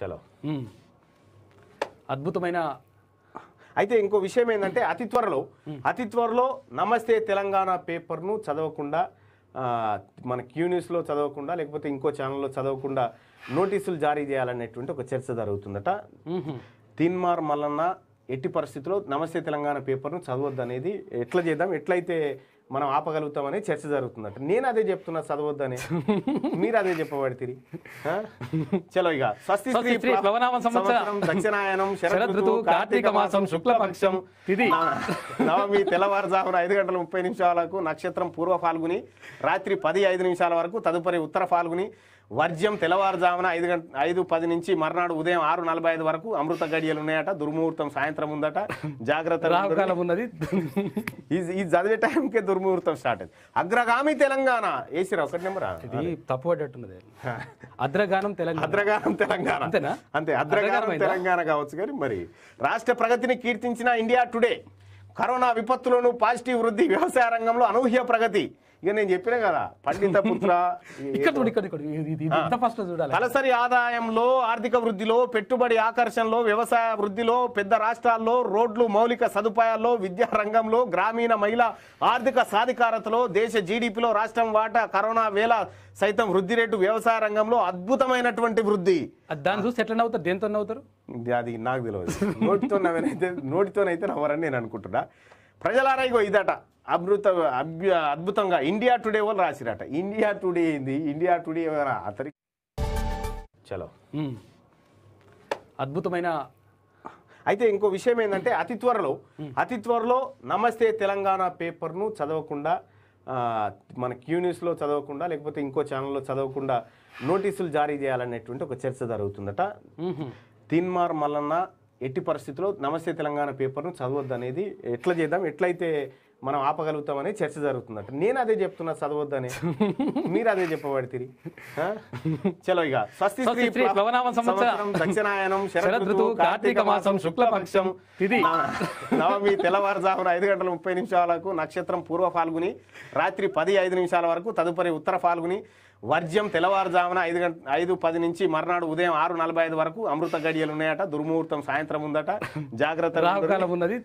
చలో అద్భుతమైన అయితే ఇంకో విషయం ఏంటంటే అతి త్వరలో అతి త్వరలో నమస్తే తెలంగాణ పేపర్ను చదవకుండా మన క్యూ న్యూస్లో చదవకుండా లేకపోతే ఇంకో ఛానల్లో చదవకుండా నోటీసులు జారీ చేయాలనేటువంటి ఒక చర్చ జరుగుతుందట తిన్మార్ మల్లన్న ఎట్టి పరిస్థితిలో నమస్తే తెలంగాణ పేపర్ను చదవద్దు అనేది ఎట్లా చేద్దాం ఎట్లయితే మనం ఆపగలుగుతామని చర్చ జరుగుతుందంట నేను అదే చెప్తున్నా చదవద్దని మీరు అదే చెప్పబడితే చలో ఇక స్వస్తి దక్షిణాయనం శరదృతు కార్తీక మాసం శుక్లపక్షం తిథి నవమి తెల్లవారుజామున ఐదు గంటల ముప్పై నిమిషాలకు నక్షత్రం పూర్వ ఫాల్గుని రాత్రి పది ఐదు నిమిషాల వరకు తదుపరి ఉత్తర ఫాల్గుని వర్జ్యం తెల్లవారుజామున ఐదు గంట ఐదు పది నుంచి మర్నాడు ఉదయం ఆరు నలభై ఐదు వరకు అమృత గడియలు ఉన్నాయట దుర్ముహూర్తం సాయంత్రం ఉందట జాగ్రత్త ఉన్నది ఈ చదివే టైంకే దుర్ముహూర్తం స్టార్ట్ అయింది అగ్రగామి తెలంగాణ ఏసిరా ఒకటి నెంబర్ ఇది తప్పు పడ్డట్టున్నది అద్రగానం తెలంగాణ అద్రగానం తెలంగాణ అంతేనా అంతే అద్రగానం తెలంగాణ కావచ్చు కానీ మరి రాష్ట్ర ప్రగతిని కీర్తించిన ఇండియా టుడే కరోనా విపత్తులను పాజిటివ్ వృద్ధి వ్యవసాయ రంగంలో అనూహ్య ప్రగతి ఇక నేను చెప్పిన కదా పండిత పుత్ర తలసరి ఆదాయంలో ఆర్థిక వృద్ధిలో పెట్టుబడి ఆకర్షణలో వ్యవసాయ వృద్ధిలో పెద్ద రాష్ట్రాల్లో రోడ్లు మౌలిక సదుపాయాల్లో విద్యా రంగంలో గ్రామీణ మహిళ ఆర్థిక సాధికారతలో దేశ జీడిపిలో రాష్ట్రం వాటా కరోనా వేల సైతం వృద్ధి రేటు వ్యవసాయ రంగంలో అద్భుతమైనటువంటి వృద్ధి దాని చూసి ఎట్లా నవ్వుతారు దేంతో నవ్వుతారు అది నాకు తెలియదు నోటితో నవ్వనైతే నోటితోనైతే నవ్వరని నేను అనుకుంటున్నా ప్రజలారా ఇగో ఇదట అభృత అద్భుతంగా ఇండియా టుడే వాళ్ళు రాసిరట ఇండియా టుడే ఏంది ఇండియా టుడే అతని చలో అద్భుతమైన అయితే ఇంకో విషయం ఏంటంటే అతి త్వరలో అతి త్వరలో నమస్తే తెలంగాణ పేపర్ను చదవకుండా మన క్యూ న్యూస్లో చదవకుండా లేకపోతే ఇంకో ఛానల్లో చదవకుండా నోటీసులు జారీ చేయాలనేటువంటి ఒక చర్చ జరుగుతుందట తిన్మార్ మల్లన్న ఎట్టి పరిస్థితుల్లో నమస్తే తెలంగాణ పేపర్ను చదవద్దు అనేది ఎట్లా చేద్దాం ఎట్లయితే మనం ఆపగలుగుతామని చర్చ జరుగుతుందంట నేను అదే చెప్తున్నా చదవద్దని మీరు అదే చెప్పబడితే చలో ఇక స్వస్తి దక్షిణాయనం శరదృతు కార్తీక మాసం శుక్లపక్షం తిది నవమి తెల్లవారుజామున ఐదు గంటల ముప్పై నిమిషాలకు నక్షత్రం పూర్వ ఫాల్గుని రాత్రి పది ఐదు నిమిషాల వరకు తదుపరి ఉత్తర ఫాల్గుని వర్జ్యం తెల్లవారుజామున ఐదు గంట ఐదు పది నుంచి మర్నాడు ఉదయం ఆరు నలభై ఐదు వరకు అమృత గడియలు ఉన్నాయట దుర్ముహూర్తం సాయంత్రం ఉందట జాగ్రత్త ఉన్నది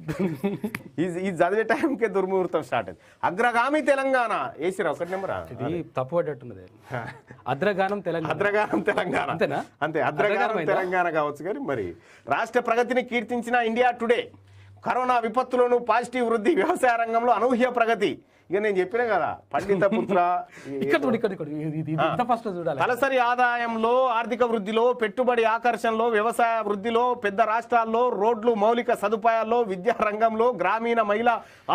ఈ చదివే టైంకే దుర్ముహూర్తం స్టార్ట్ అయింది అగ్రగామి తెలంగాణ ఏసీరా ఒకటి నెంబర్ తప్పు పడ్డట్టున్నది అద్రగానం తెలంగాణ అద్రగానం తెలంగాణ అంతేనా అంతే అద్రగానం తెలంగాణ కావచ్చు కానీ మరి రాష్ట్ర ప్రగతిని కీర్తించిన ఇండియా టుడే కరోనా విపత్తులను పాజిటివ్ వృద్ధి వ్యవసాయ రంగంలో అనూహ్య ప్రగతి ఇక నేను చెప్పినా కదా పండిత పుత్ర తలసరి ఆదాయంలో ఆర్థిక వృద్ధిలో పెట్టుబడి ఆకర్షణలో వ్యవసాయ వృద్ధిలో పెద్ద రాష్ట్రాల్లో రోడ్లు మౌలిక సదుపాయాల్లో విద్యా రంగంలో గ్రామీణ మహిళ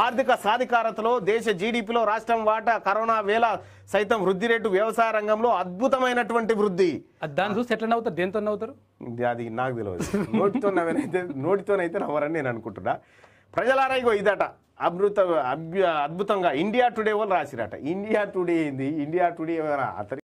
ఆర్థిక సాధికారతలో దేశ జీడిపిలో రాష్ట్రం వాటా కరోనా వేల సైతం వృద్ధి రేటు వ్యవసాయ రంగంలో అద్భుతమైనటువంటి వృద్ధి దాన్ని చూసి ఎట్లా అవుతారు దేంతో అవుతారు అది నాకు తెలియదు నోటితో నోటితోనైతే నవ్వరని నేను అనుకుంటున్నా ప్రజలారా ఇగో ఇదట అభృత అభ్య అద్భుతంగా ఇండియా టుడే వాళ్ళు రాసిరట ఇండియా టుడే ఏంది ఇండియా టుడే ఏమైనా అతని